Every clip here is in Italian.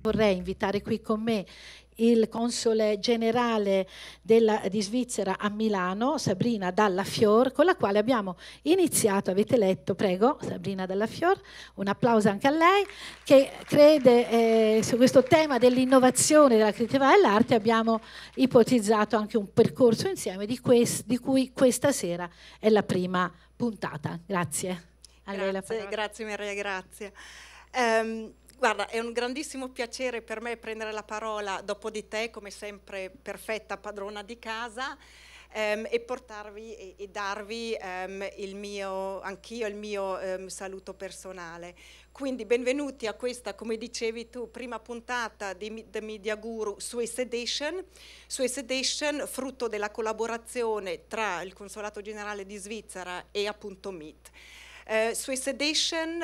Vorrei invitare qui con me il console generale della, di Svizzera a Milano, Sabrina Dalla Fior, con la quale abbiamo iniziato, avete letto, prego, Sabrina Dalla Fior, un applauso anche a lei, che crede eh, su questo tema dell'innovazione della creatività e dell'arte, abbiamo ipotizzato anche un percorso insieme di, quest, di cui questa sera è la prima puntata. Grazie. grazie a lei la parola. Grazie Maria, grazie. Um, Guarda, è un grandissimo piacere per me prendere la parola dopo di te, come sempre perfetta padrona di casa. Um, e portarvi e, e darvi um, il mio, anch'io il mio um, saluto personale. Quindi benvenuti a questa, come dicevi tu, prima puntata di The Media Guru su Sedation. Su Sedation, frutto della collaborazione tra il Consolato Generale di Svizzera e appunto MIT. Uh, eh, su Sedation,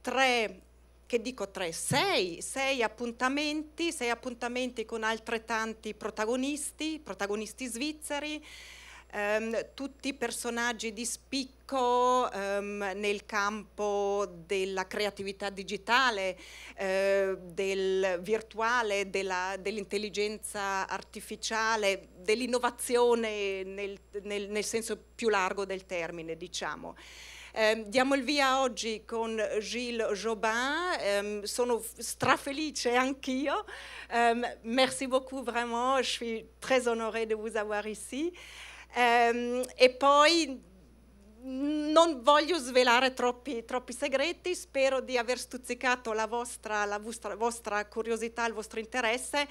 tre che dico tre, sei, sei appuntamenti, sei appuntamenti con altrettanti protagonisti, protagonisti svizzeri, ehm, tutti personaggi di spicco ehm, nel campo della creatività digitale, eh, del virtuale, dell'intelligenza artificiale, dell'innovazione nel, nel, nel senso più largo del termine, diciamo. Eh, diamo il via oggi con Gilles Jobin, eh, sono strafelice anch'io. Eh, merci beaucoup vraiment, je suis très honorée de vous avoir ici. Ehm, e poi non voglio svelare troppi, troppi, segreti, spero di aver stuzzicato la vostra, la vostra, vostra curiosità, il vostro interesse.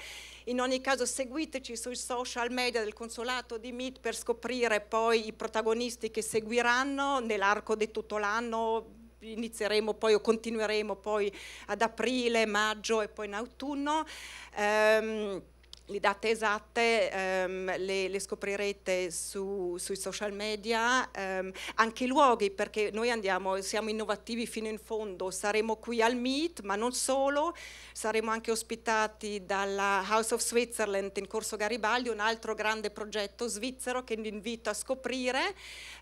In ogni caso seguiteci sui social media del Consolato di Meet per scoprire poi i protagonisti che seguiranno nell'arco di tutto l'anno, inizieremo poi o continueremo poi ad aprile, maggio e poi in autunno. Um, le date esatte ehm, le, le, scoprirete su, sui social media, ehm, anche i luoghi perché noi andiamo, siamo innovativi fino in fondo, saremo qui al Meet ma non solo, saremo anche ospitati dalla House of Switzerland in Corso Garibaldi, un altro grande progetto svizzero che vi invito a scoprire,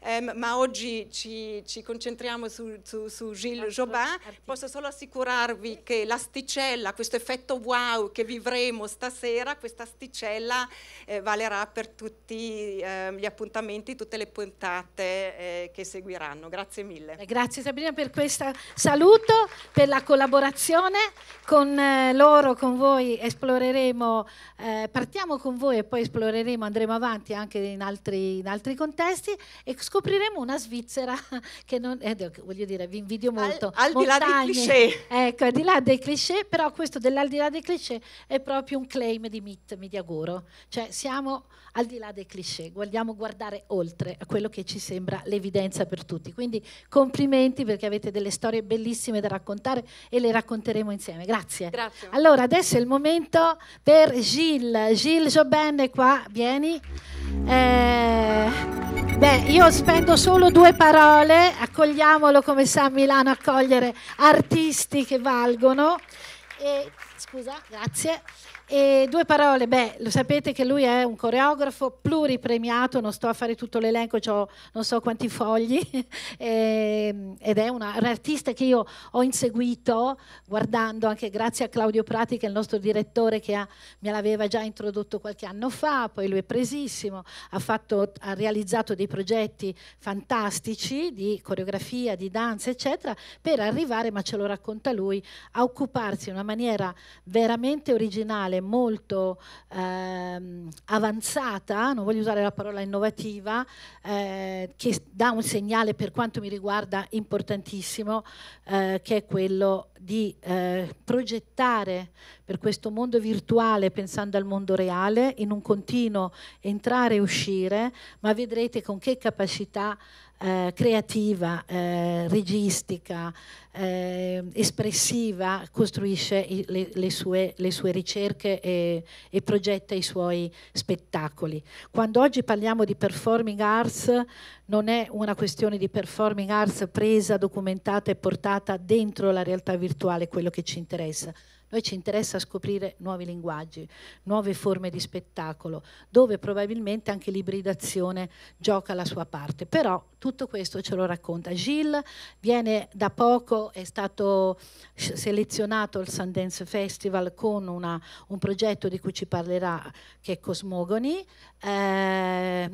ehm, ma oggi ci, ci concentriamo su, su, su Gilles Jobin, posso solo assicurarvi che l'asticella, questo effetto wow che vivremo stasera, questa asticella eh, valerà per tutti eh, gli appuntamenti, tutte le puntate eh, che seguiranno. Grazie mille. Eh, grazie Sabrina per questo saluto, per la collaborazione. Con eh, loro, con voi esploreremo, partiamo con voi e poi esploreremo, andremo avanti anche in altri, in altri contesti e scopriremo una Svizzera che non, voglio dire, vi invidio molto. Al, al di là dei cliché. Ecco, al di là dei cliché, però questo dell'al di là dei cliché è proprio un claim di Mitchell. Meet Media cioè siamo al di là dei cliché, vogliamo guardare oltre a quello che ci sembra l'evidenza per tutti. Quindi complimenti perché avete delle storie bellissime da raccontare e le racconteremo insieme. Grazie. Grazie. Allora adesso è il momento per Gilles. Gilles Jobin è qua, vieni. Eh, beh, io spendo solo due parole, accogliamolo come sa Milano accogliere artisti che valgono. E, scusa, grazie. E due parole, beh, lo sapete che lui è un coreografo pluripremiato, non sto a fare tutto l'elenco, ho non so quanti fogli, e, ehm, ed è una, un artista che io ho inseguito guardando anche grazie a Claudio Prati che è il nostro direttore che ha, me l'aveva già introdotto qualche anno fa, poi lui è presissimo, ha, fatto, ha realizzato dei progetti fantastici di coreografia, di danza, eccetera, per arrivare, ma ce lo racconta lui, a occuparsi in una maniera veramente originale molto ehm, avanzata, non voglio usare la parola innovativa, eh, che dà un segnale per quanto mi riguarda importantissimo, eh, che è quello di eh, progettare per questo mondo virtuale pensando al mondo reale in un continuo entrare e uscire, ma vedrete con che capacità eh, creativa, eh, registica, eh, espressiva, costruisce le, le, sue, le, sue, ricerche e, e, progetta i suoi spettacoli. Quando oggi parliamo di performing arts non è una questione di performing arts presa, documentata e portata dentro la realtà virtuale quello che ci interessa, noi ci interessa scoprire nuovi linguaggi, nuove forme di spettacolo, dove probabilmente anche l'ibridazione gioca la sua parte. Però tutto questo ce lo racconta. Gilles viene da poco, è stato selezionato al Sundance Festival con una, un progetto di cui ci parlerà che è Cosmogoni. Eh,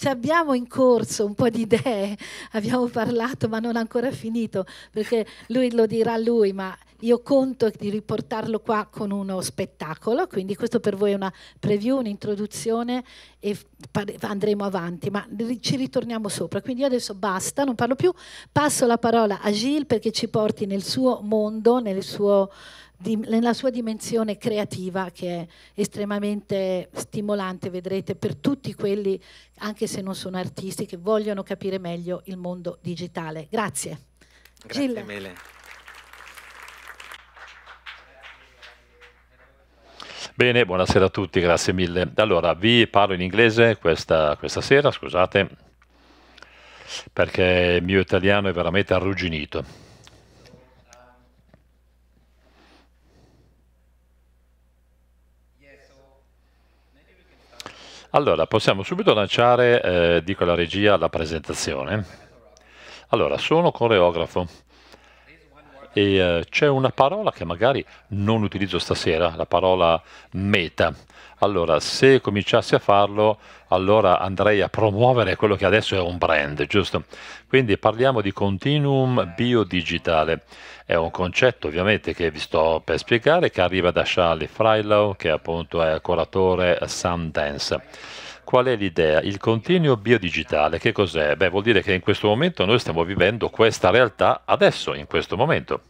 cioè abbiamo in corso un po' di idee, abbiamo parlato ma non ancora finito, perché lui lo dirà lui, ma io conto di riportarlo qua con uno spettacolo, quindi questo per voi è una preview, un'introduzione e andremo avanti, ma ci ritorniamo sopra. Quindi io adesso basta, non parlo più, passo la parola a Gilles perché ci porti nel suo mondo, nel suo di, nella sua dimensione creativa che è estremamente stimolante, vedrete, per tutti quelli, anche se non sono artisti, che vogliono capire meglio il mondo digitale. Grazie. Grazie Gilles. mille. Bene, buonasera a tutti, grazie mille. Allora, vi parlo in inglese questa, questa sera, scusate, perché il mio italiano è veramente arrugginito. Allora, possiamo subito lanciare, eh, dico alla regia, la presentazione. Allora, sono coreografo e eh, c'è una parola che magari non utilizzo stasera, la parola meta. Allora, se cominciassi a farlo, allora andrei a promuovere quello che adesso è un brand, giusto? Quindi parliamo di continuum biodigitale. È un concetto ovviamente che vi sto per spiegare, che arriva da Charlie Freilau, che appunto è curatore Sundance. Qual è l'idea? Il continuo biodigitale, che cos'è? Beh, vuol dire che in questo momento noi stiamo vivendo questa realtà adesso, in questo momento.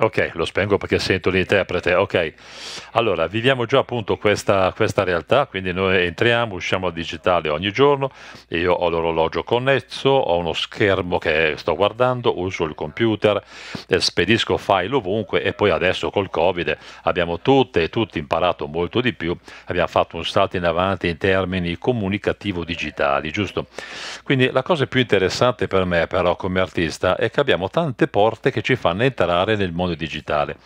Ok, lo spengo perché sento l'interprete. Ok, allora viviamo già appunto questa, questa realtà, quindi noi entriamo, usciamo al digitale ogni giorno, io ho l'orologio connesso, ho uno schermo che sto guardando, uso il computer, eh, spedisco file ovunque e poi adesso col Covid abbiamo tutte e tutti imparato molto di più, abbiamo fatto un salto in avanti in termini comunicativo digitali, giusto? Quindi la cosa più interessante per me però come artista è che abbiamo tante porte che ci fanno entrare nel mondo mondo digitale.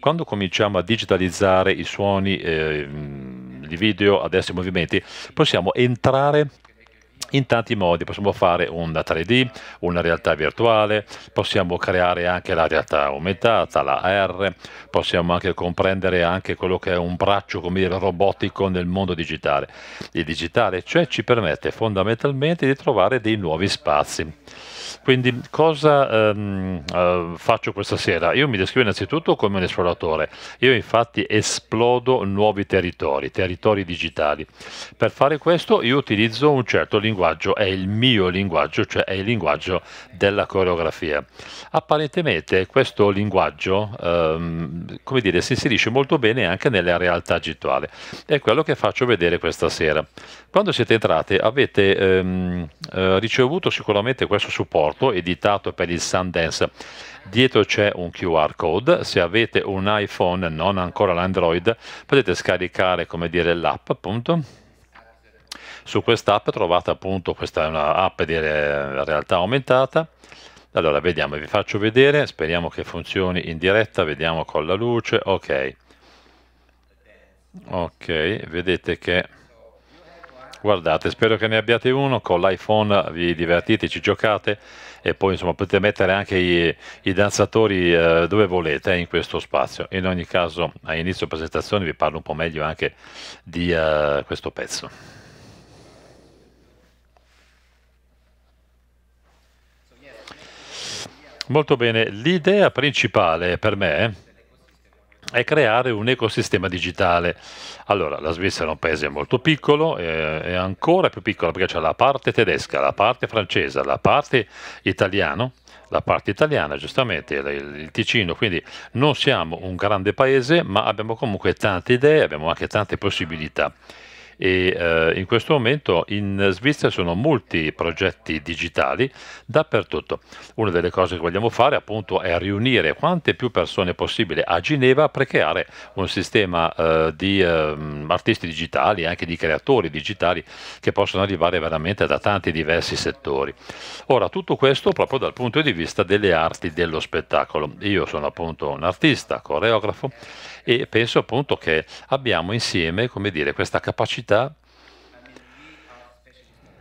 Quando cominciamo a digitalizzare i suoni, eh, i video, adesso i movimenti, possiamo entrare in tanti modi, possiamo fare una 3D, una realtà virtuale, possiamo creare anche la realtà aumentata, la R, possiamo anche comprendere anche quello che è un braccio come dire, robotico nel mondo digitale. Il digitale cioè ci permette fondamentalmente di trovare dei nuovi spazi. Quindi cosa ehm, eh, faccio questa sera? Io mi descrivo innanzitutto come un esploratore, io infatti esplodo nuovi territori, territori digitali. Per fare questo io utilizzo un certo linguaggio, è il mio linguaggio, cioè è il linguaggio della coreografia. Apparentemente questo linguaggio, ehm, come dire, si inserisce molto bene anche nella realtà virtuale. È quello che faccio vedere questa sera. Quando siete entrate avete ehm, eh, ricevuto sicuramente questo supporto morto, editato per il Sundance. Dietro c'è un QR code, se avete un iPhone, non ancora l'Android, potete scaricare dire, l'app appunto su quest'app trovate appunto questa è un'app di eh, realtà aumentata allora vediamo vi faccio vedere speriamo che funzioni in diretta vediamo con la luce ok ok vedete che Guardate, spero che ne abbiate uno, con l'iPhone vi divertite, ci giocate e poi insomma potete mettere anche i, i danzatori eh, dove volete eh, in questo spazio. In ogni caso a inizio presentazione vi parlo un po' meglio anche di eh, questo pezzo. Molto bene, l'idea principale per me eh, è creare un ecosistema digitale. Allora, la Svizzera è un paese molto piccolo, eh, è ancora più piccolo perché c'è la parte tedesca, la parte francese, la parte italiana, la parte italiana, giustamente, il, Ticino, quindi non siamo un grande paese, ma abbiamo comunque tante idee, abbiamo anche tante possibilità e eh, in questo momento in Svizzera sono molti progetti digitali dappertutto. Una delle cose che vogliamo fare appunto è riunire quante più persone possibile a Ginevra per creare un sistema eh, di eh, artisti digitali, anche di creatori digitali che possono arrivare veramente da tanti diversi settori. Ora, tutto questo proprio dal punto di vista delle arti dello spettacolo. Io sono appunto un artista, coreografo e penso appunto che abbiamo insieme dire, questa capacità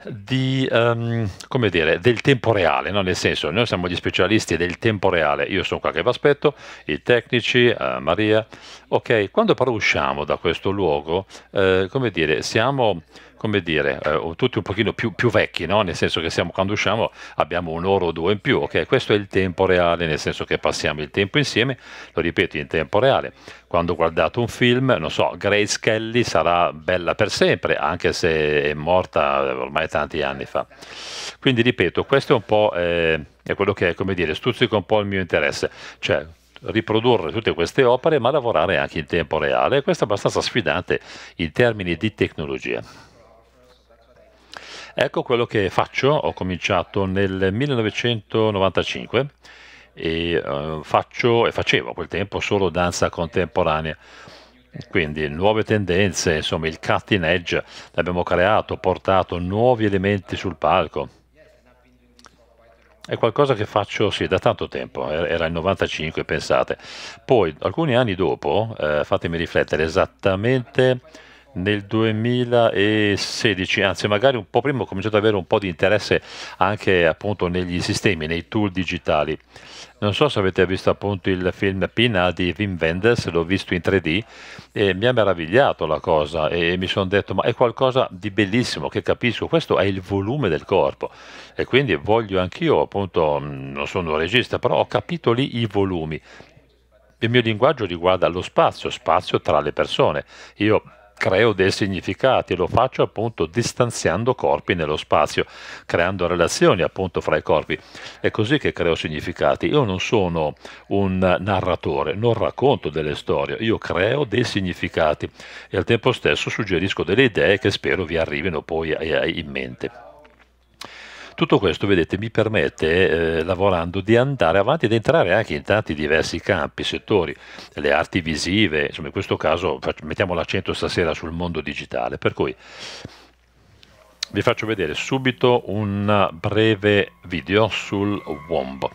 di, um, dire, del tempo reale, no? nel senso noi siamo gli specialisti del tempo reale, io sono qua che vi aspetto, i tecnici, uh, Maria, ok, quando però usciamo da questo luogo, uh, come dire, siamo come dire, eh, tutti un pochino più, più vecchi, no? nel senso che siamo, quando usciamo abbiamo un'ora o due in più, ok? Questo è il tempo reale, nel senso che passiamo il tempo insieme, lo ripeto, in tempo reale. Quando ho guardato un film, non so, Grace Kelly sarà bella per sempre, anche se è morta ormai tanti anni fa. Quindi ripeto, questo è un po'... Eh, è quello che, come dire, stuzzica un po' il mio interesse, cioè riprodurre tutte queste opere ma lavorare anche in tempo reale. Questo è abbastanza sfidante in termini di tecnologia. Ecco quello che faccio, ho cominciato nel 1995 e uh, faccio e facevo a quel tempo solo danza contemporanea. Quindi nuove tendenze, insomma il cutting edge l'abbiamo creato, portato nuovi elementi sul palco. È qualcosa che faccio sì, da tanto tempo, er-, era il 95 pensate. Poi alcuni anni dopo, eh, fatemi riflettere esattamente nel 2016, anzi magari un po' prima ho cominciato ad avere un po' di interesse anche appunto negli sistemi, nei tool digitali. Non so se avete visto appunto il film Pina di Wim Wenders, l'ho visto in 3D e mi ha meravigliato la cosa e mi sono detto ma è qualcosa di bellissimo che capisco, questo è il volume del corpo e quindi voglio anch'io appunto, non sono un regista, però ho capito lì i volumi. Il mio linguaggio riguarda lo spazio, spazio tra le persone. Io creo dei significati, lo faccio appunto distanziando corpi nello spazio, creando relazioni appunto fra i corpi. È così che creo significati. Io non sono un narratore, non racconto delle storie, io creo dei significati e al tempo stesso suggerisco delle idee che spero vi arrivino poi eh, in mente. Tutto questo, vedete, mi permette, eh, lavorando, di andare avanti ed entrare anche in tanti diversi campi, settori, le arti visive, insomma in questo caso mettiamo l'accento stasera sul mondo digitale, per cui vi faccio vedere subito un breve video sul WOMB.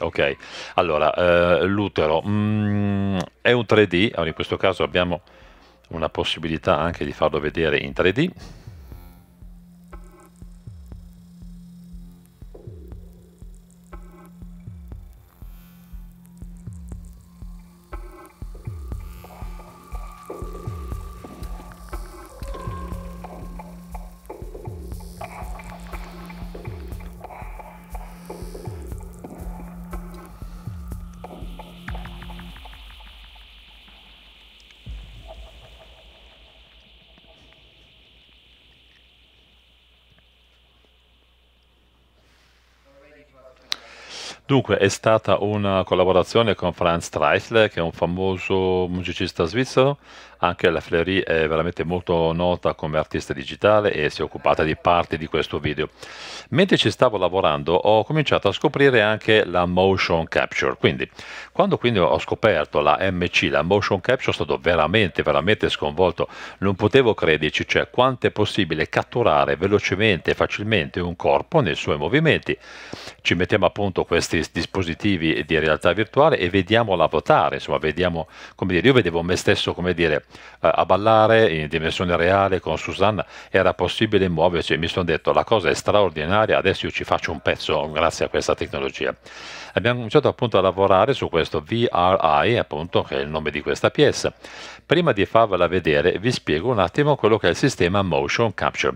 Ok, allora eh, l'utero mm, è un 3D, allora in questo caso abbiamo una possibilità anche di farlo vedere in 3D Dunque, è stata una collaborazione con Franz Streichle, che è un famoso musicista svizzero. Anche la Fleury è veramente molto nota come artista digitale e si è occupata di parte di questo video. Mentre ci stavo lavorando ho cominciato a scoprire anche la motion capture. Quindi, quando quindi ho scoperto la MC, la motion capture, sono stato veramente, veramente sconvolto. Non potevo crederci, cioè quanto è possibile catturare velocemente e facilmente un corpo nei suoi movimenti. Ci mettiamo appunto questi questi dispositivi di realtà virtuale e vediamola votare, insomma vediamo, come dire, io vedevo me stesso, come dire, eh, a ballare in dimensione reale con Susanna, era possibile muoversi e mi sono detto la cosa è straordinaria, adesso io ci faccio un pezzo grazie a questa tecnologia. Abbiamo cominciato appunto a lavorare su questo VRI, appunto, che è il nome di questa pièce. Prima di farvela vedere vi spiego un attimo quello che è il sistema Motion Capture.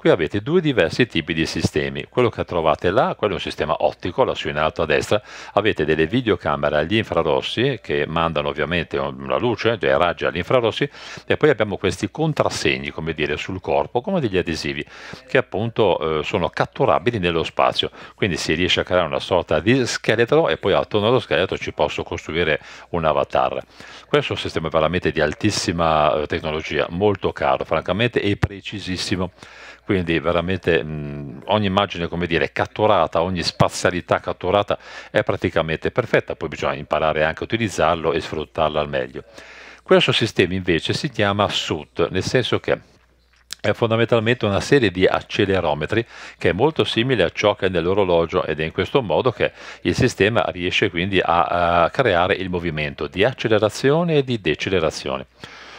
Qui avete due diversi tipi di sistemi. Quello che trovate là, quello è un sistema ottico, lassù in alto a destra, avete delle videocamere agli infrarossi che mandano ovviamente la luce, dei raggi agli infrarossi e poi abbiamo questi contrassegni, come dire, sul corpo, come degli adesivi, che appunto eh, sono catturabili nello spazio. Quindi si riesce a creare una sorta di scheletro e poi attorno allo scheletro ci posso costruire un avatar. Questo è un sistema veramente di altissima eh, tecnologia, molto caro francamente e precisissimo quindi veramente mh, mm, ogni immagine come dire catturata ogni spazialità catturata è praticamente perfetta poi bisogna imparare anche a utilizzarlo e sfruttarlo al meglio questo sistema invece si chiama SUT nel senso che è fondamentalmente una serie di accelerometri che è molto simile a ciò che è nell'orologio ed è in questo modo che il sistema riesce quindi a, a eh, creare il movimento di accelerazione e di decelerazione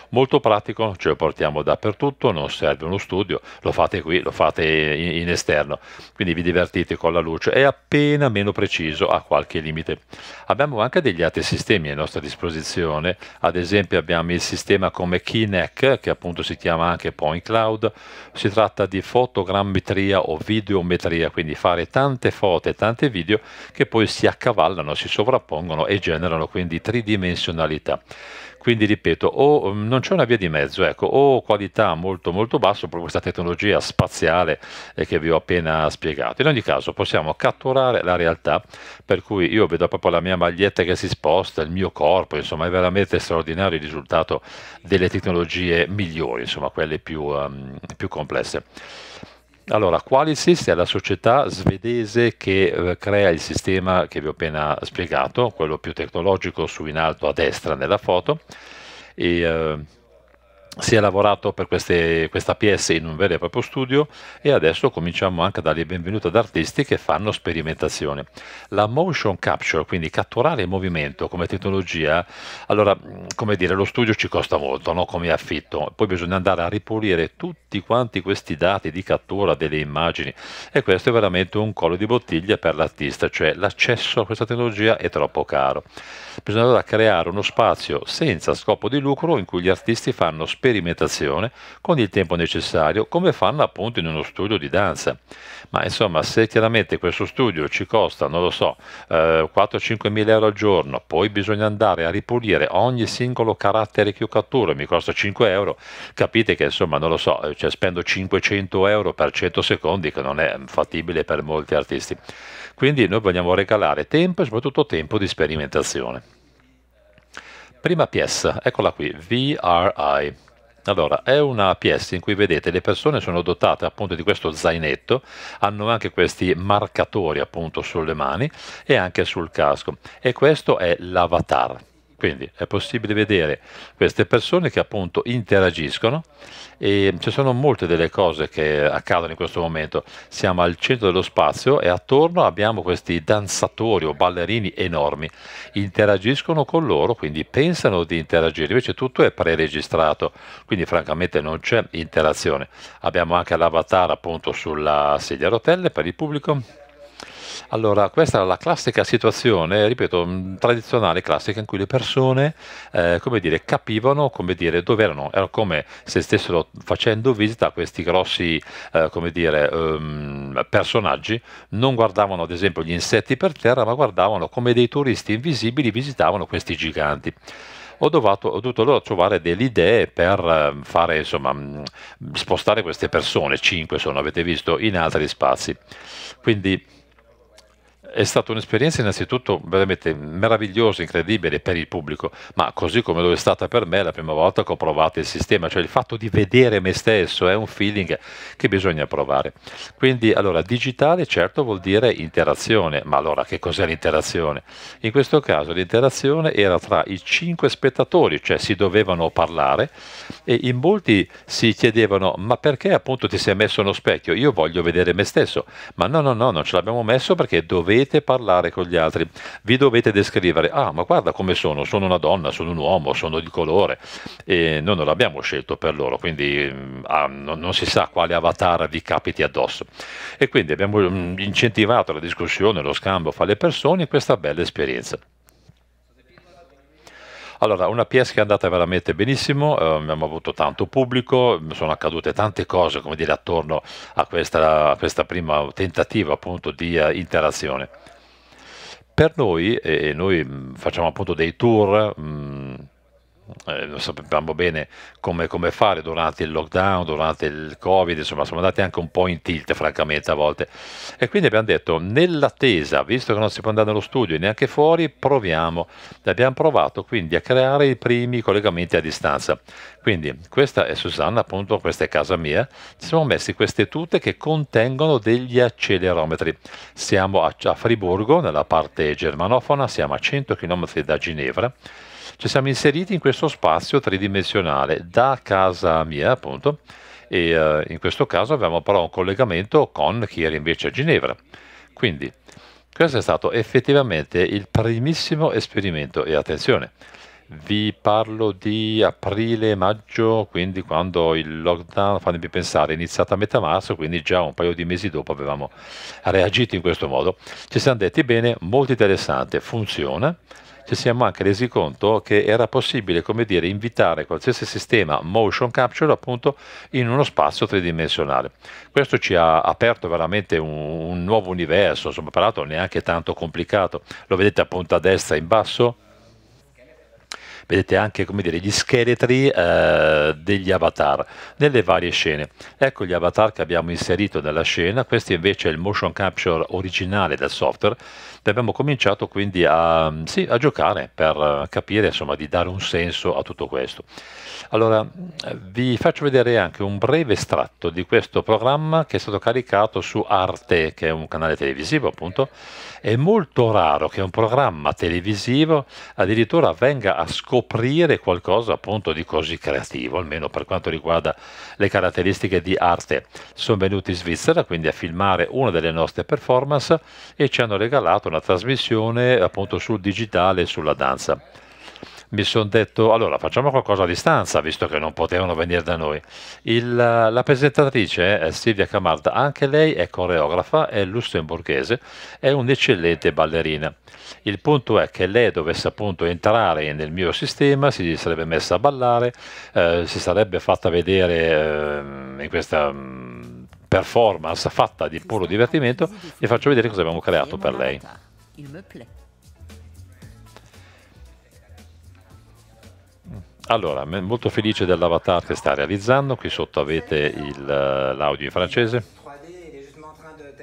molto pratico, ce lo portiamo dappertutto, non serve uno studio, lo fate qui, lo fate in, in esterno, quindi vi divertite con la luce, è appena meno preciso, ha qualche limite. Abbiamo anche degli altri sistemi a nostra disposizione, ad esempio abbiamo il sistema come Kinect, che appunto si chiama anche Point Cloud, si tratta di fotogrammetria o videometria, quindi fare tante foto e tante video che poi si accavallano, si sovrappongono e generano quindi tridimensionalità. Quindi ripeto, o mm, non c'è una via di mezzo, ecco, o qualità molto molto bassa, oppure questa tecnologia spaziale eh, che vi ho appena spiegato. In ogni caso possiamo catturare la realtà, per cui io vedo proprio la mia maglietta che si sposta, il mio corpo, insomma è veramente straordinario il risultato delle tecnologie migliori, insomma quelle più, um, più complesse. Allora, Qualisys è la società svedese che eh, crea il sistema che vi ho appena spiegato, quello più tecnologico su in alto a destra nella foto. E, eh, si è lavorato per queste, questa PS in un vero e proprio studio e adesso cominciamo anche a dargli il benvenuto ad artisti che fanno sperimentazione. La motion capture, quindi catturare il movimento come tecnologia, allora come dire lo studio ci costa molto no? come affitto, poi bisogna andare a ripulire tutti quanti questi dati di cattura delle immagini e questo è veramente un collo di bottiglia per l'artista, cioè l'accesso a questa tecnologia è troppo caro. Bisogna allora creare uno spazio senza scopo di lucro in cui gli artisti fanno sperimentazione sperimentazione con il tempo necessario come fanno appunto in uno studio di danza. Ma insomma se chiaramente questo studio ci costa, non lo so, eh, 4-5 mila euro al giorno, poi bisogna andare a ripulire ogni singolo carattere che io catturo, mi costa 5 euro, capite che insomma non lo so, eh, cioè spendo 500 euro per 100 secondi che non è fattibile per molti artisti. Quindi noi vogliamo regalare tempo e soprattutto tempo di sperimentazione. Prima pièce, eccola qui, VRI. Allora, è una pièce in cui vedete le persone sono dotate appunto di questo zainetto, hanno anche questi marcatori appunto sulle mani e anche sul casco e questo è l'avatar. Quindi è possibile vedere queste persone che appunto interagiscono e ci sono molte delle cose che accadono in questo momento. Siamo al centro dello spazio e attorno abbiamo questi danzatori o ballerini enormi. Interagiscono con loro, quindi pensano di interagire, invece tutto è preregistrato, quindi francamente non c'è interazione. Abbiamo anche l'avatar appunto sulla sedia a rotelle per il pubblico allora, questa è la classica situazione, ripeto, mm, tradizionale, classica, in cui le persone, eh, come dire, capivano, come dire, dove erano, era come se stessero facendo visita a questi grossi, eh, come dire, ehm, personaggi, non guardavano ad esempio gli insetti per terra, ma guardavano come dei turisti invisibili visitavano questi giganti. Ho dovuto, ho dovuto, allora trovare delle idee per ehm, fare, insomma, mm, spostare queste persone, 5 sono, avete visto, in altri spazi. Quindi è stata un'esperienza innanzitutto veramente meravigliosa, incredibile per il pubblico, ma così come lo è stata per me la prima volta che ho provato il sistema, cioè il fatto di vedere me stesso è un feeling che bisogna provare. Quindi allora digitale certo vuol dire interazione, ma allora che cos'è l'interazione? In questo caso l'interazione era tra i cinque spettatori, cioè si dovevano parlare e in molti si chiedevano ma perché appunto ti sei messo uno specchio? Io voglio vedere me stesso, ma no no no non ce l'abbiamo messo perché dovevo dovete parlare con gli altri, vi dovete descrivere, ah ma guarda come sono, sono una donna, sono un uomo, sono di colore, e noi non l'abbiamo scelto per loro, quindi mm, ah, non, non, si sa quale avatar vi capiti addosso. E quindi abbiamo mm, incentivato la discussione, lo scambio fra le persone in questa bella esperienza. Allora, una PS che è andata veramente benissimo, eh, abbiamo avuto tanto pubblico, sono accadute tante cose, come dire, attorno a questa, a questa prima tentativa appunto di uh, interazione. Per noi, e noi mm, facciamo appunto dei tour, mh, mm, eh, lo sappiamo bene come, come, fare durante il lockdown, durante il covid, insomma siamo andati anche un po' in tilt francamente a volte e quindi abbiamo detto nell'attesa, visto che non si può andare nello studio e neanche fuori, proviamo e abbiamo provato quindi a creare i primi collegamenti a distanza. Quindi questa è Susanna, appunto questa è casa mia, ci siamo messi queste tute che contengono degli accelerometri. Siamo a, a Friburgo, nella parte germanofona, siamo a 100 km da Ginevra ci siamo inseriti in questo spazio tridimensionale da casa mia, appunto, e eh, in questo caso abbiamo però un collegamento con chi era invece a Ginevra. Quindi questo è stato effettivamente il primissimo esperimento e attenzione, vi parlo di aprile-maggio, quindi quando il lockdown, fatemi pensare, è iniziato a metà marzo, quindi già un paio di mesi dopo avevamo reagito in questo modo. Ci siamo detti bene, molto interessante, funziona, ci siamo anche resi conto che era possibile, come dire, invitare qualsiasi sistema motion capture appunto in uno spazio tridimensionale. Questo ci ha aperto veramente un, un nuovo universo, insomma, peraltro neanche tanto complicato. Lo vedete appunto a destra in basso? vedete anche come dire, gli scheletri eh, degli avatar nelle varie scene. Ecco gli avatar che abbiamo inserito nella scena, questo invece è il motion capture originale del software e abbiamo cominciato quindi a, sì, a giocare per eh, capire, insomma, di dare un senso a tutto questo. Allora, vi faccio vedere anche un breve estratto di questo programma che è stato caricato su Arte, che è un canale televisivo appunto. È molto raro che un programma televisivo addirittura venga ascoltato scoprire qualcosa appunto di così creativo, almeno per quanto riguarda le caratteristiche di arte. Sono venuti in Svizzera quindi a filmare una delle nostre performance e ci hanno regalato una trasmissione appunto sul digitale e sulla danza mi sono detto allora facciamo qualcosa a distanza visto che non potevano venire da noi. Il, la presentatrice eh, Silvia Camarda, anche lei è coreografa, è lussemburghese, è un'eccellente ballerina. Il punto è che lei dovesse appunto entrare nel mio sistema, si sarebbe messa a ballare, eh, si sarebbe fatta vedere eh, in questa mm, performance fatta di puro divertimento e faccio vedere cosa abbiamo creato per lei. Il me plaît. Allora, molto felice dell'avatar che sta realizzando, qui sotto avete eh, l'audio in francese. Euh, euh,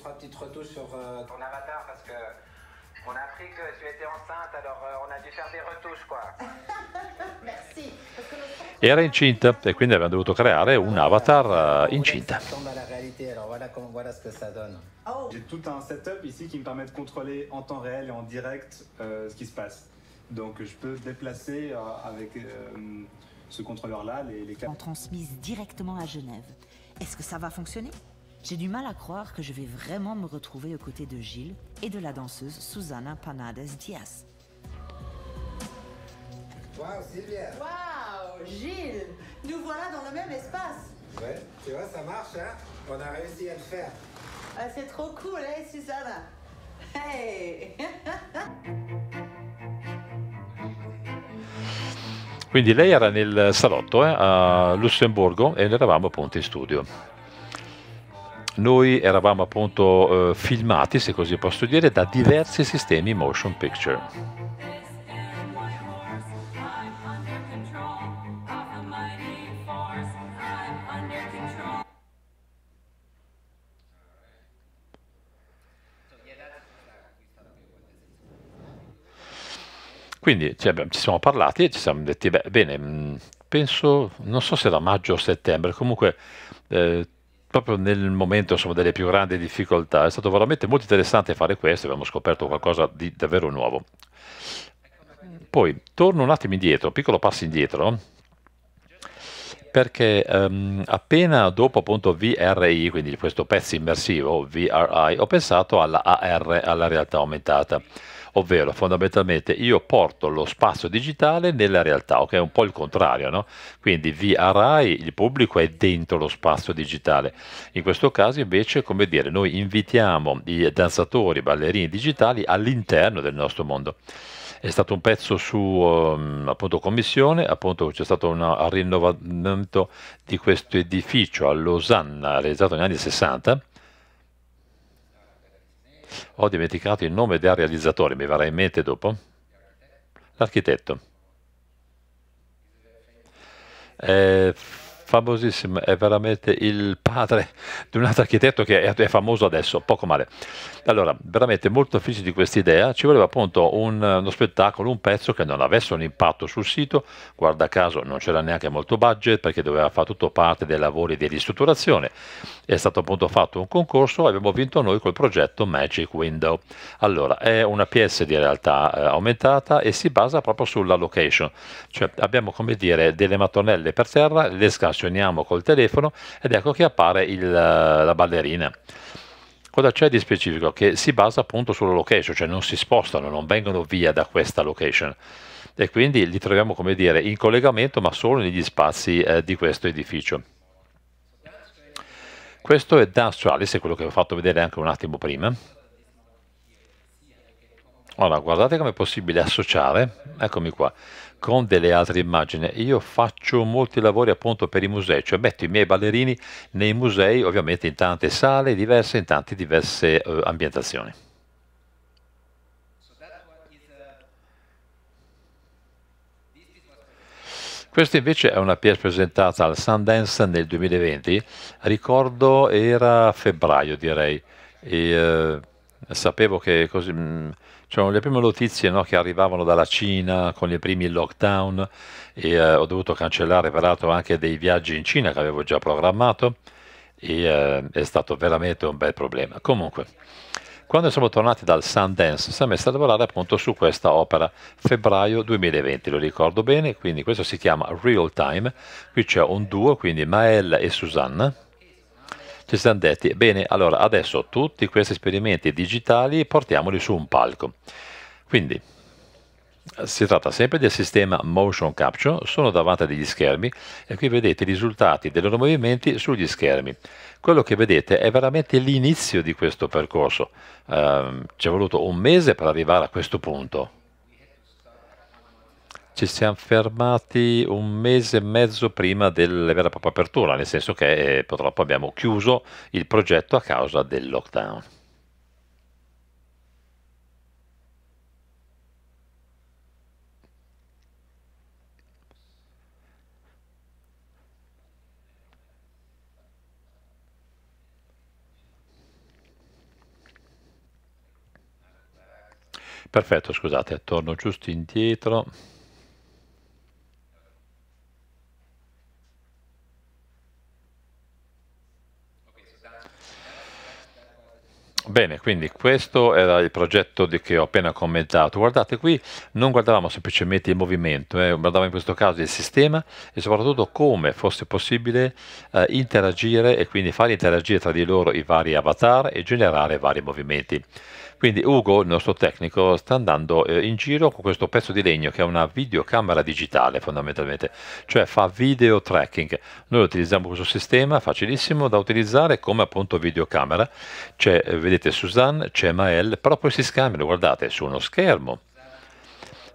Era incinta e quindi abbiamo dovuto creare un avatar eh, incinta. C'è tutto oh. un setup ici qui me permet de contrôler en temps réel et en direct euh, ce qui se passe. Donc je peux déplacer euh, avec euh, ce contrôleur-là les, les transmise directement à Genève. Est-ce que ça va fonctionner J'ai du mal à croire que je vais vraiment me retrouver aux côtés de Gilles et de la danseuse Susana Panades Diaz. Waouh, Sylvia Waouh, Gilles Nous voilà dans le même espace Ouais, tu vois, ça marche, hein On a réussi à le faire. Ah, c'est trop cool, hein, Susana Hey Quindi lei era nel salotto eh, a Lussemburgo e noi eravamo appunto in studio. Noi eravamo appunto eh, filmati, se così posso dire, da diversi sistemi motion picture. Quindi ci, abbiamo, ci, siamo parlati e ci siamo detti, beh, bene, mm, penso, non so se era maggio o settembre, comunque eh, proprio nel momento insomma, delle più grandi difficoltà è stato veramente molto interessante fare questo, abbiamo scoperto qualcosa di davvero nuovo. Poi torno un attimo indietro, piccolo passo indietro, perché ehm, appena dopo appunto VRI, quindi questo pezzo immersivo, VRI, ho pensato alla AR, alla realtà aumentata ovvero fondamentalmente io porto lo spazio digitale nella realtà, ok? È un po' il contrario, no? Quindi via RAI il pubblico è dentro lo spazio digitale. In questo caso invece, come dire, noi invitiamo i danzatori, i ballerini digitali all'interno del nostro mondo è stato un pezzo su ehm, appunto commissione, appunto c'è stato un rinnovamento di questo edificio a Losanna realizzato negli anni 60 ho dimenticato il nome del realizzatore, mi verrà in mente dopo. L'architetto. Eh, famosissimo, è veramente il padre di un altro architetto che è, famoso adesso, poco male. Allora, veramente molto felice di questa idea, ci voleva appunto un, uno spettacolo, un pezzo che non avesse un impatto sul sito, guarda caso non c'era neanche molto budget perché doveva fare tutto parte dei lavori di ristrutturazione, è stato appunto fatto un concorso e abbiamo vinto noi col progetto Magic Window. Allora, è una PS di realtà eh, aumentata e si basa proprio sulla location, cioè abbiamo come dire delle mattonelle per terra, le scasse pressioniamo col telefono ed ecco che appare il, eh, la ballerina. Cosa c'è di specifico? Che si basa appunto sulla location, cioè non si spostano, non vengono via da questa location e quindi li troviamo come dire in collegamento ma solo negli spazi eh, di questo edificio. Questo è Dance Alice, è quello che vi ho fatto vedere anche un attimo prima. Ora, guardate come è possibile associare, eccomi qua, con delle altre immagini. Io faccio molti lavori appunto per i musei, cioè metto i miei ballerini nei musei, ovviamente in tante sale diverse, in tante diverse eh, ambientazioni. Questa invece è una pièce presentata al Sundance nel 2020, ricordo era febbraio direi, e, eh, sapevo che così... Mh, mm, C'erano cioè, le prime notizie no, che arrivavano dalla Cina con i primi lockdown e eh, ho dovuto cancellare peraltro anche dei viaggi in Cina che avevo già programmato e eh, è stato veramente un bel problema. Comunque, quando siamo tornati dal Sundance si è messa a lavorare appunto su questa opera, febbraio 2020, lo ricordo bene, quindi questo si chiama Real Time, qui c'è un duo, quindi Mael e Susanna, ci siamo detti, bene, allora adesso tutti questi esperimenti digitali portiamoli su un palco. Quindi si tratta sempre del sistema motion capture, sono davanti agli schermi e qui vedete i risultati dei loro movimenti sugli schermi. Quello che vedete è veramente l'inizio di questo percorso, eh, ci è voluto un mese per arrivare a questo punto, ci siamo fermati un mese e mezzo prima della vera e propria apertura, nel senso che eh, purtroppo abbiamo chiuso il progetto a causa del lockdown. Perfetto, scusate, torno giusto indietro. Bene, quindi questo era il progetto di, che ho appena commentato. Guardate qui, non guardavamo semplicemente il movimento, eh, guardavamo in questo caso il sistema e soprattutto come fosse possibile eh, interagire e quindi fare interagire tra di loro i vari avatar e generare vari movimenti. Quindi Ugo, il nostro tecnico, sta andando eh, in giro con questo pezzo di legno che è una videocamera digitale fondamentalmente, cioè fa video tracking. Noi utilizziamo questo sistema facilissimo da utilizzare come appunto videocamera. C'è, eh, vedete Suzanne, c'è Mael, però poi si scambiano, guardate, su uno schermo.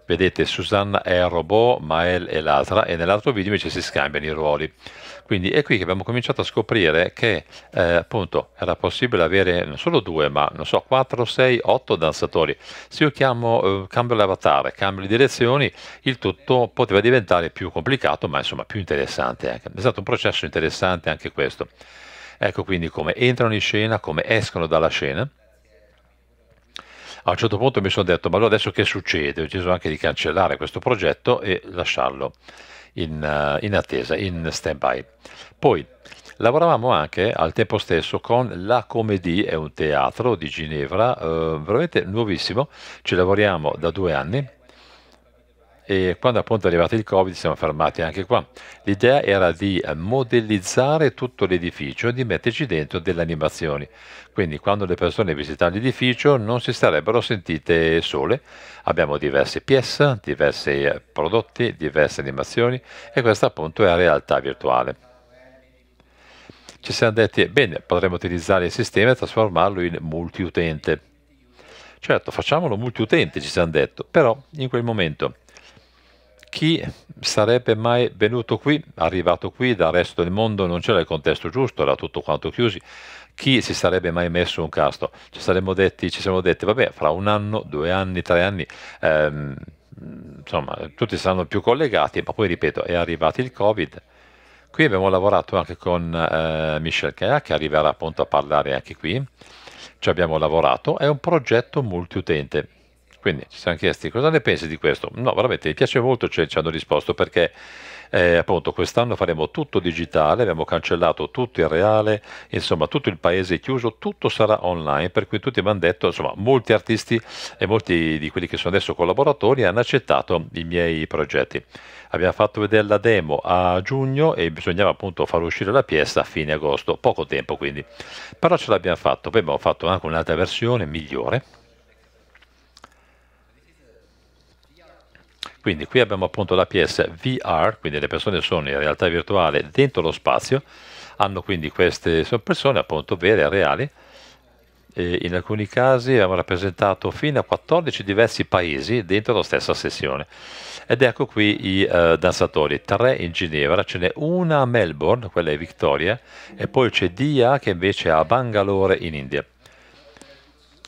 Vedete Susanna è il robot, Mael è l'altra e nell'altro video invece si scambiano i ruoli. Quindi è qui che abbiamo cominciato a scoprire che eh, appunto era possibile avere non solo due, ma non so, 4, 6, 8 danzatori. Se io chiamo, eh, cambio l'avatar, cambio le direzioni, il tutto poteva diventare più complicato, ma insomma più interessante anche. È stato un processo interessante anche questo. Ecco quindi come entrano in scena, come escono dalla scena a un certo punto mi sono detto ma allora adesso che succede? Ho deciso anche di cancellare questo progetto e lasciarlo in, eh, in attesa, in stand-by. Poi lavoravamo anche al tempo stesso con La Comédie, è un teatro di Ginevra, eh, veramente nuovissimo, ci lavoriamo da due anni e quando appunto è arrivato il Covid siamo fermati anche qua. L'idea era di eh, modellizzare tutto l'edificio e di metterci dentro delle animazioni. Quindi quando le persone visitavano l'edificio non si sarebbero sentite sole. Abbiamo diverse PS, diversi eh, prodotti, diverse animazioni e questa appunto è la realtà virtuale. Ci siamo detti, bene, potremmo utilizzare il sistema e trasformarlo in multiutente. Certo, facciamolo multiutente, ci siamo detto, però in quel momento chi sarebbe mai venuto qui, arrivato qui dal resto del mondo, non c'era il contesto giusto, era tutto quanto chiuso, chi si sarebbe mai messo un casto? Ci saremmo detti, ci siamo detti, vabbè, fra un anno, due anni, tre anni, ehm, insomma, tutti saranno più collegati, ma poi ripeto, è arrivato il Covid. Qui abbiamo lavorato anche con eh, Michel Kea, che arriverà appunto a parlare anche qui. Ci abbiamo lavorato, è un progetto multiutente quindi ci siamo chiesti cosa ne pensi di questo? No, veramente mi piace molto, cioè, ci hanno risposto perché eh, appunto quest'anno faremo tutto digitale, abbiamo cancellato tutto il reale, insomma tutto il paese è chiuso, tutto sarà online, per cui tutti mi hanno detto, insomma molti artisti e molti di quelli che sono adesso collaboratori hanno accettato i miei progetti. Abbiamo fatto vedere la demo a giugno e bisognava appunto far uscire la pièce a fine agosto, poco tempo quindi, però ce l'abbiamo fatto, poi abbiamo fatto anche un'altra versione migliore Quindi qui abbiamo appunto l'APS VR, quindi le persone sono in realtà virtuale dentro lo spazio, hanno quindi queste sono persone appunto vere, e reali, e in alcuni casi abbiamo rappresentato fino a 14 diversi paesi dentro la stessa sessione. Ed ecco qui i eh, danzatori, tre in Ginevra, ce n'è una a Melbourne, quella è Victoria, e poi c'è Dia che invece è a Bangalore in India.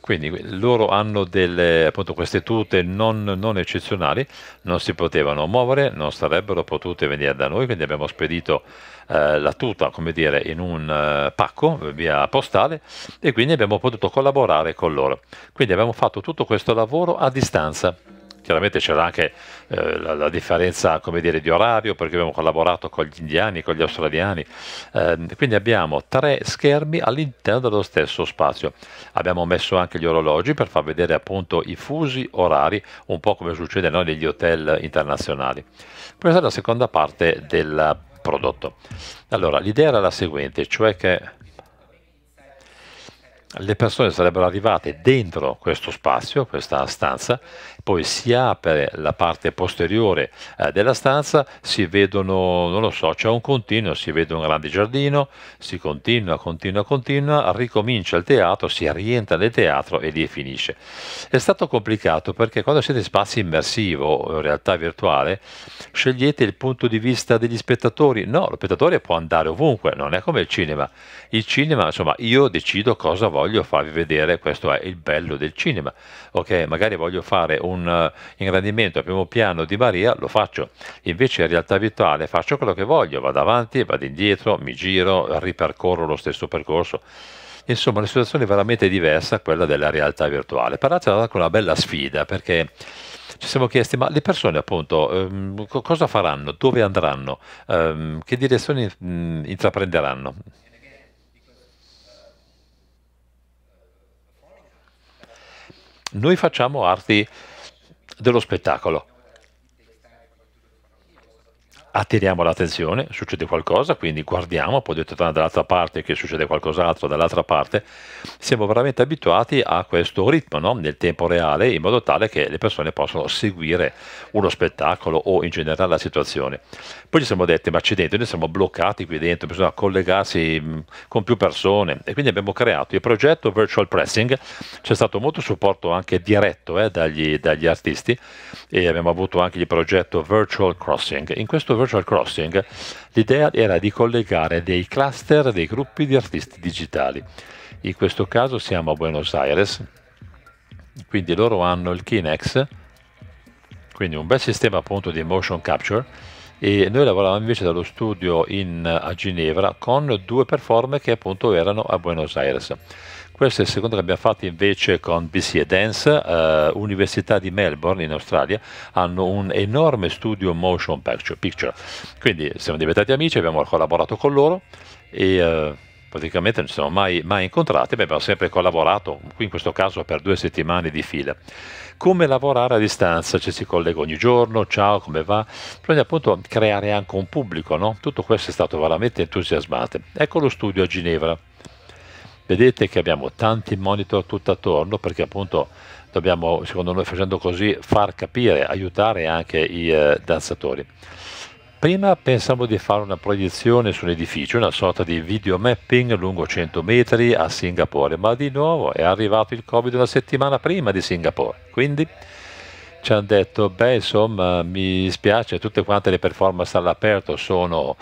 Quindi loro hanno delle, appunto, queste tute non, non, eccezionali, non si potevano muovere, non sarebbero potute venire da noi, quindi abbiamo spedito eh, la tuta come dire, in un eh, pacco via postale e quindi abbiamo potuto collaborare con loro. Quindi abbiamo fatto tutto questo lavoro a distanza chiaramente c'era anche eh, la, la, differenza dire, di orario perché abbiamo collaborato con gli indiani, con gli australiani, eh, quindi abbiamo tre schermi all'interno dello stesso spazio. Abbiamo messo anche gli orologi per far vedere appunto i fusi orari, un po' come succede noi negli hotel internazionali. Questa è la seconda parte del prodotto. Allora, l'idea era la seguente, cioè che le persone sarebbero arrivate dentro questo spazio, questa stanza, poi si apre la parte posteriore eh, della stanza, si vedono, non lo so, c'è un continuo, si vede un grande giardino, si continua, continua, continua, ricomincia il teatro, si rientra nel teatro e lì finisce. È stato complicato perché quando siete in spazio immersivo o in realtà virtuale, scegliete il punto di vista degli spettatori. No, lo spettatore può andare ovunque, non è come il cinema. Il cinema, insomma, io decido cosa voglio voglio farvi vedere, questo è il bello del cinema, ok? Magari voglio fare un eh, ingrandimento a primo piano di Maria, lo faccio, invece in realtà virtuale faccio quello che voglio, vado avanti, vado indietro, mi giro, ripercorro lo stesso percorso. Insomma, la situazione è veramente diversa da quella della realtà virtuale. Però c'è anche una bella sfida perché ci siamo chiesti ma le persone appunto ehm, cosa faranno, dove andranno, ehm, che direzioni mh, intraprenderanno. Noi facciamo arti dello spettacolo, attiriamo l'attenzione, succede qualcosa, quindi guardiamo, poi detto dall'altra parte che succede qualcos'altro dall'altra parte, siamo veramente abituati a questo ritmo no? nel tempo reale in modo tale che le persone possano seguire uno spettacolo o in generale la situazione. Poi ci siamo detti, ma dentro, noi siamo bloccati qui dentro, bisogna collegarsi mm, con più persone e quindi abbiamo creato il progetto Virtual Pressing, c'è stato molto supporto anche diretto eh, dagli, dagli, artisti e abbiamo avuto anche il progetto Virtual Crossing. In questo Virtual Crossing, l'idea era di collegare dei cluster dei gruppi di artisti digitali. In questo caso siamo a Buenos Aires, quindi loro hanno il Kinex, quindi un bel sistema appunto di motion capture e noi lavoravamo invece dallo studio in, a Ginevra con due performer che appunto erano a Buenos Aires. Questo è il secondo che abbiamo fatto invece con BCE Dance, eh, Università di Melbourne in Australia, hanno un enorme studio motion picture, Quindi siamo diventati amici, abbiamo collaborato con loro e eh, praticamente non ci siamo mai, mai incontrati, ma abbiamo sempre collaborato, qui in questo caso per due settimane di fila. Come lavorare a distanza? Ci si collega ogni giorno, ciao, come va? Bisogna appunto creare anche un pubblico, no? Tutto questo è stato veramente entusiasmante. Ecco lo studio a Ginevra vedete che abbiamo tanti monitor tutto attorno perché appunto dobbiamo, secondo noi facendo così, far capire, aiutare anche i eh, danzatori. Prima pensavo di fare una proiezione sull'edificio, una sorta di video mapping lungo 100 metri a Singapore, ma di nuovo è arrivato il Covid una settimana prima di Singapore, quindi ci hanno detto, beh insomma mi spiace, tutte quante le performance all'aperto sono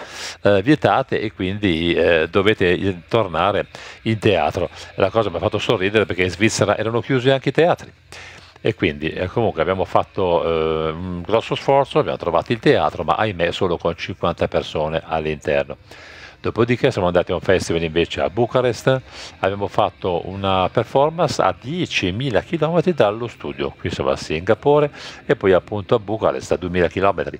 eh, vietate e quindi eh, dovete eh, tornare in teatro. La cosa mi ha fatto sorridere perché in Svizzera erano chiusi anche i teatri e quindi eh, comunque abbiamo fatto eh, un grosso sforzo, abbiamo trovato il teatro, ma ahimè solo con 50 persone all'interno. Dopodiché siamo andati a un festival invece a Bucarest, abbiamo fatto una performance a 10.000 km dallo studio, qui siamo a Singapore e poi appunto a Bucarest a 2.000 km.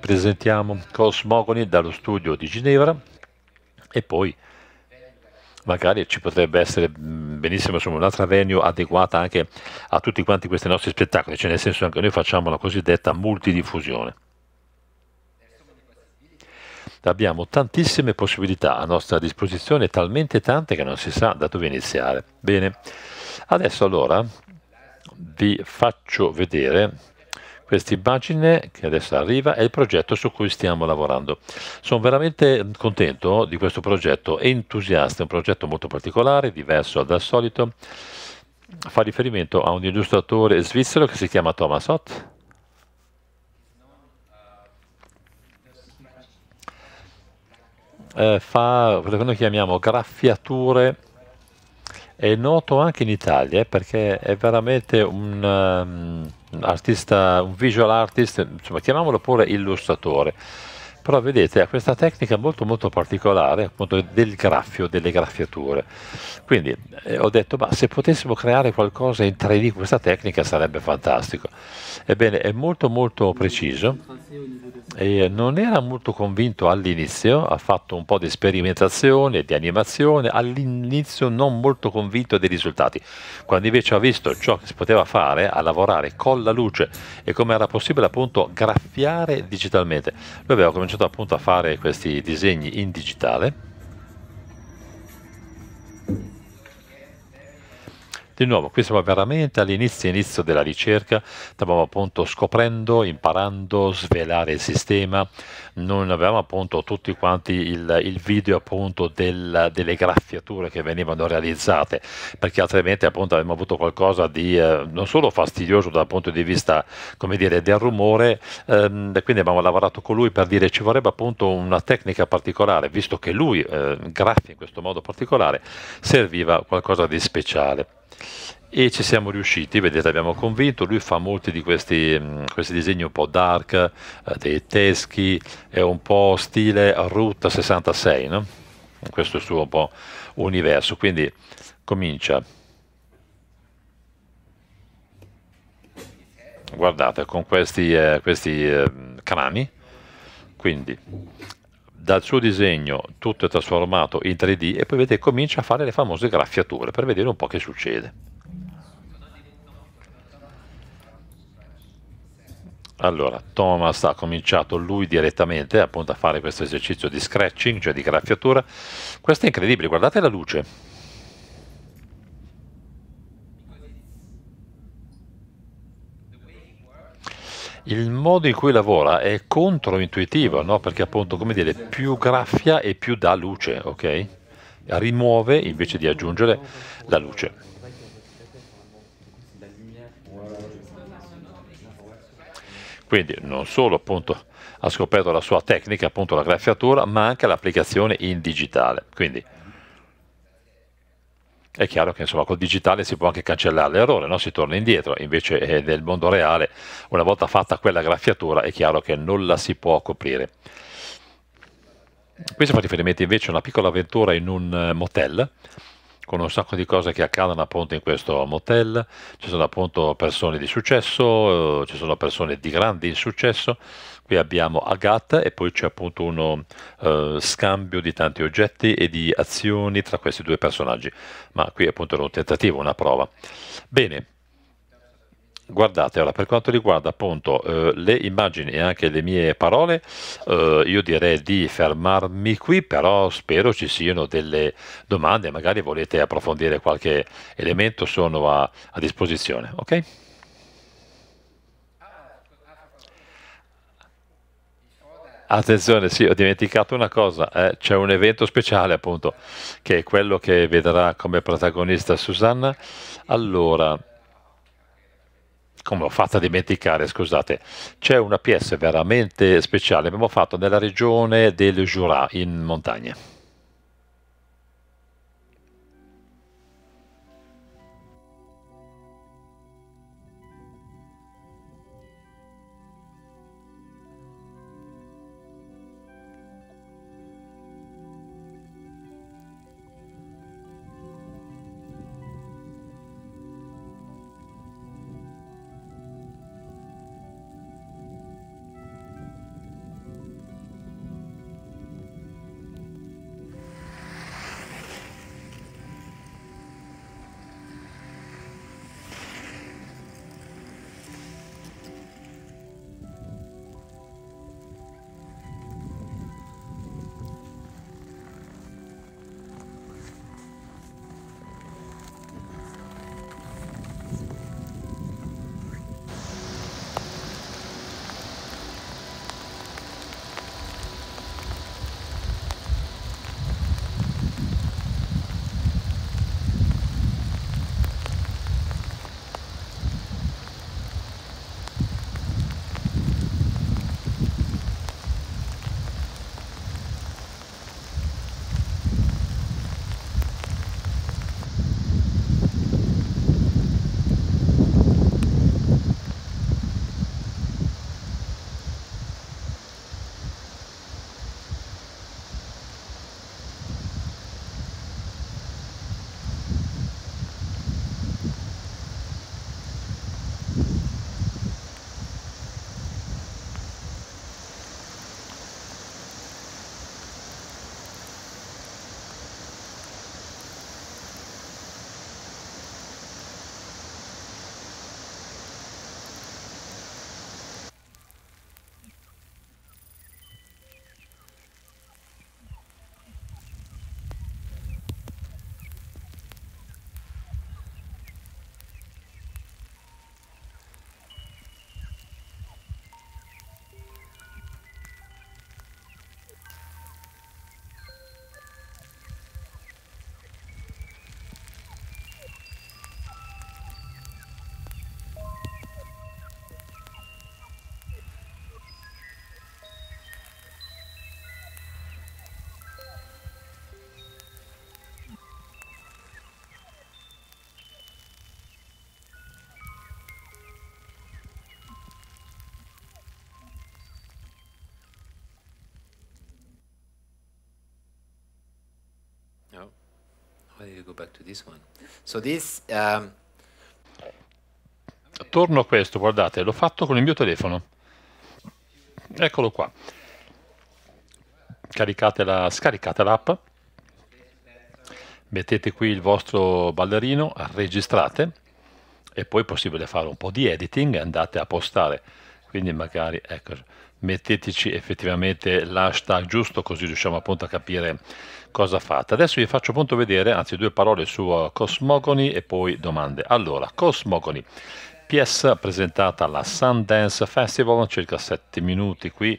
Presentiamo Cosmogoni dallo studio di Ginevra e poi magari ci potrebbe essere mm, benissimo insomma, un'altra venue adeguata anche a tutti quanti questi nostri spettacoli, cioè nel senso anche noi facciamo la cosiddetta multidiffusione. Abbiamo tantissime possibilità a nostra disposizione, talmente tante che non si sa da dove iniziare. Bene, adesso allora vi faccio vedere questa immagine che adesso arriva e il progetto su cui stiamo lavorando. Sono veramente contento di questo progetto, e entusiasta, è un progetto molto particolare, diverso dal solito, fa riferimento a un illustratore svizzero che si chiama Thomas Ott, eh, fa quello che noi chiamiamo graffiature, è noto anche in Italia eh, perché è veramente un, um, artista, un visual artist, insomma chiamiamolo pure illustratore però vedete ha questa tecnica molto molto particolare appunto del graffio, delle graffiature. Quindi eh, ho detto ma se potessimo creare qualcosa in 3D questa tecnica sarebbe fantastico. Ebbene è molto molto preciso e non era molto convinto all'inizio, ha fatto un po' di sperimentazione, di animazione, all'inizio non molto convinto dei risultati. Quando invece ha visto ciò che si poteva fare a lavorare con la luce e come era possibile appunto graffiare digitalmente, lui aveva cominciato cominciato appunto a fare questi disegni in digitale. Di nuovo, qui siamo veramente all'inizio inizio della ricerca, stavamo appunto scoprendo, imparando, svelare il sistema, non avevamo appunto tutti quanti il, il video appunto del, delle graffiature che venivano realizzate, perché altrimenti appunto avremmo avuto qualcosa di eh, non solo fastidioso dal punto di vista come dire del rumore, ehm, quindi abbiamo lavorato con lui per dire ci vorrebbe appunto una tecnica particolare, visto che lui eh, graffia in questo modo particolare, serviva qualcosa di speciale e ci siamo riusciti, vedete abbiamo convinto, lui fa molti di questi, mm, questi disegni un po' dark, eh, dei teschi, è un po' stile Route 66, no? questo è il suo un po' universo, quindi comincia, guardate, con questi, eh, questi eh, crani, quindi dal suo disegno tutto è trasformato in 3D e poi vedete comincia a fare le famose graffiature per vedere un po' che succede. Allora, Thomas ha cominciato lui direttamente appunto a fare questo esercizio di scratching, cioè di graffiatura. Questo è incredibile, guardate la luce. Il modo in cui lavora è controintuitivo, no? perché appunto, come dire, più graffia e più dà luce, ok? Rimuove invece di aggiungere la luce. Quindi non solo appunto, ha scoperto la sua tecnica, appunto la graffiatura, ma anche l'applicazione in digitale. Quindi è chiaro che insomma col digitale si può anche cancellare l'errore, no? si torna indietro, invece eh, nel mondo reale una volta fatta quella graffiatura è chiaro che non la si può coprire. Qui si fa riferimento invece a una piccola avventura in un eh, motel con un sacco di cose che accadono appunto in questo motel, ci sono appunto persone di successo, eh, ci sono persone di grande insuccesso, qui abbiamo Agatha e poi c'è appunto uno eh, scambio di tanti oggetti e di azioni tra questi due personaggi, ma qui appunto era un tentativo, una prova. Bene, Guardate, allora, per quanto riguarda appunto eh, le immagini e anche le mie parole, eh, io direi di fermarmi qui, però spero ci siano delle domande, magari volete approfondire qualche elemento, sono a, a disposizione, ok? Attenzione, sì, ho dimenticato una cosa, eh, c'è un evento speciale appunto, che è quello che vedrà come protagonista Susanna. Allora come ho fatto a dimenticare, scusate, c'è una PS veramente speciale, abbiamo fatto nella regione del Jura in montagna. Um, Torno a questo, guardate, l'ho fatto con il mio telefono. Eccolo qua. Caricate la, scaricate l'app, mettete qui il vostro ballerino, registrate e poi è possibile fare un po' di editing e andate a postare. Quindi magari, ecco, metteteci effettivamente l'hashtag giusto così riusciamo appunto a capire cosa fate. Adesso vi faccio appunto vedere, anzi due parole su eh, Cosmogony e poi domande. Allora, Cosmogony, pièce presentata alla Sundance Festival, circa 7 minuti qui,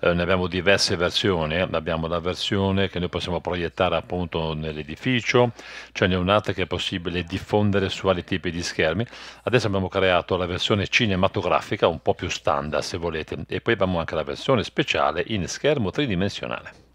eh, ne abbiamo diverse versioni, eh. abbiamo la versione che noi possiamo proiettare appunto nell'edificio, ce n'è un'altra che è possibile diffondere su vari tipi di schermi, adesso abbiamo creato la versione cinematografica un po' più standard se volete e poi abbiamo anche la versione speciale in schermo tridimensionale.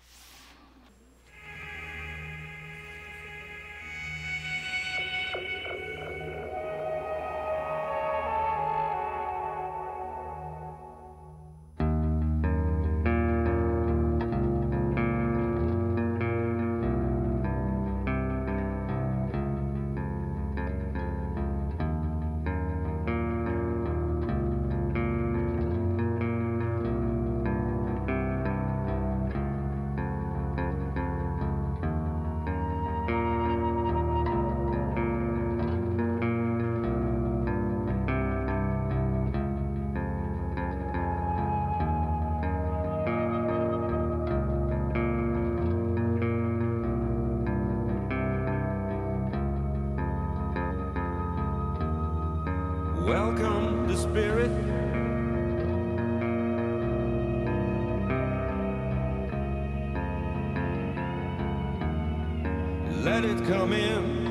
Welcome the spirit. Let it come in.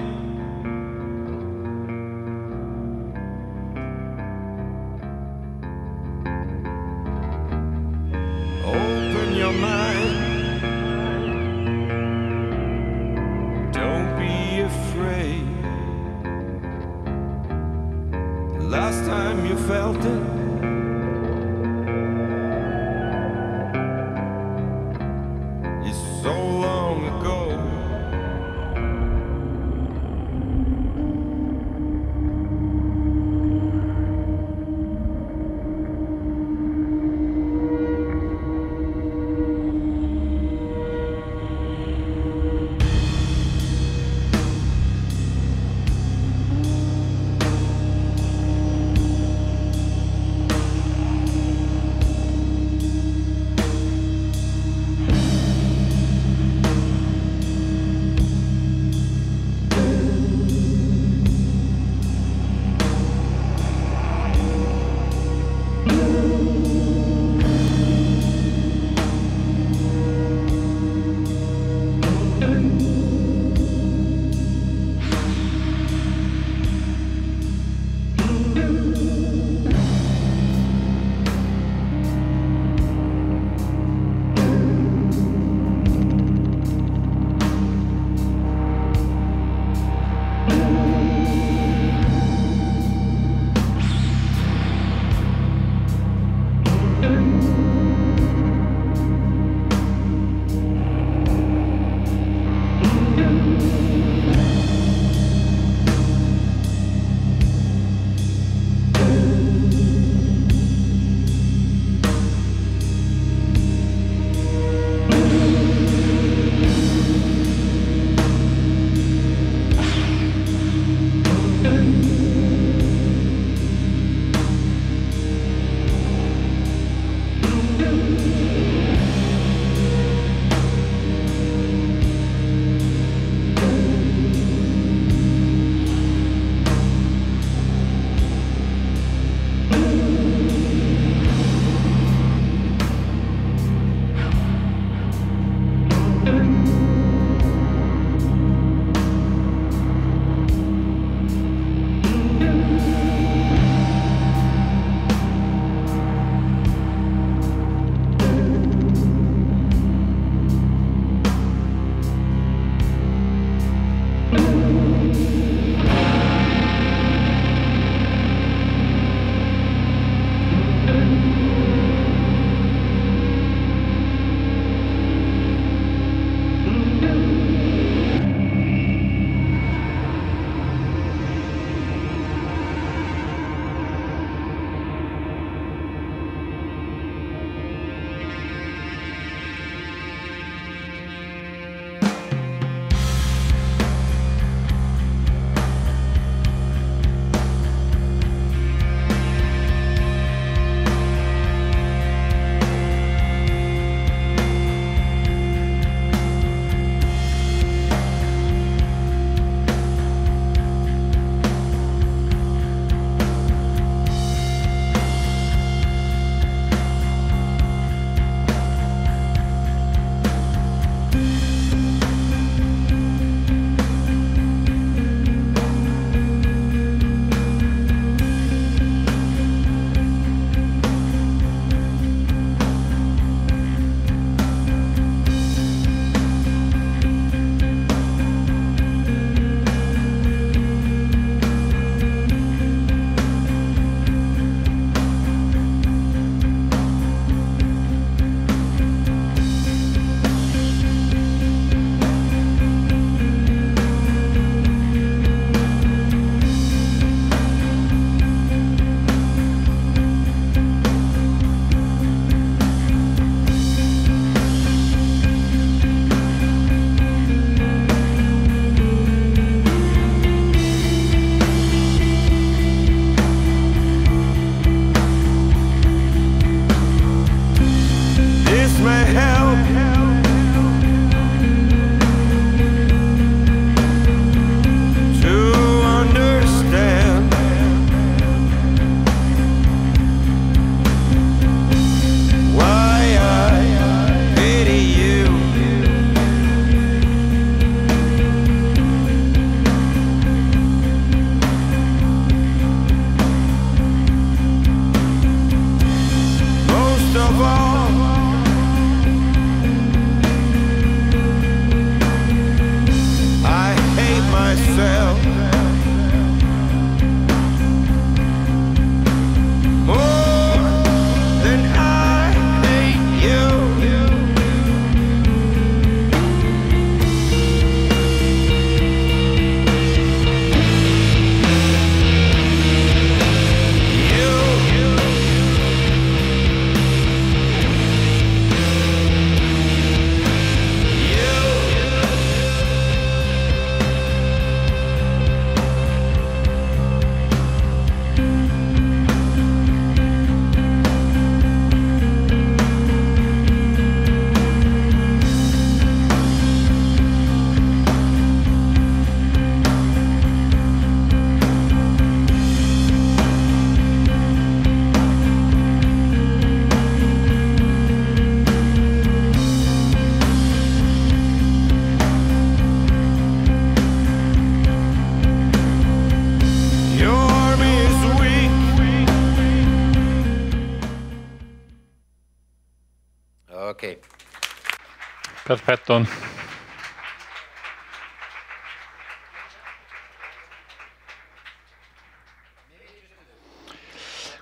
Perfetto.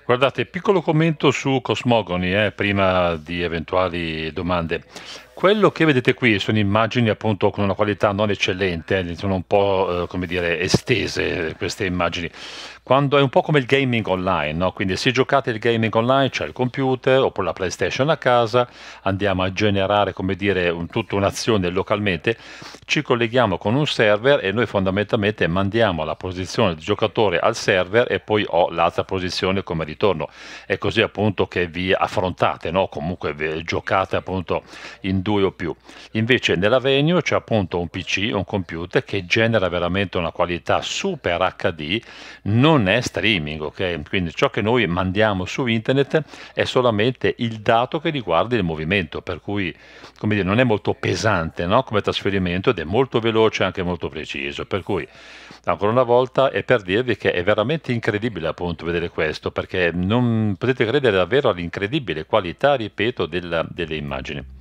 Guardate, piccolo commento su Cosmogoni, eh, prima di eventuali domande. Quello che vedete qui sono immagini appunto con una qualità non eccellente, eh, sono un po' eh, come dire estese eh, queste immagini quando è un po' come il gaming online, no? quindi se giocate il gaming online c'è il computer oppure la PlayStation a casa, andiamo a generare come dire un, tutta un'azione localmente, ci colleghiamo con un server e noi fondamentalmente mandiamo la posizione del giocatore al server e poi ho l'altra posizione come ritorno. È così appunto che vi affrontate, no? comunque giocate appunto in due o più. Invece nella venue c'è appunto un PC, un computer che genera veramente una qualità super HD, non non è streaming, ok? Quindi ciò che noi mandiamo su internet è solamente il dato che riguarda il movimento, per cui come dire, non è molto pesante no? come trasferimento ed è molto veloce e anche molto preciso. Per cui ancora una volta è per dirvi che è veramente incredibile appunto vedere questo, perché non potete credere davvero all'incredibile qualità, ripeto, della, delle immagini.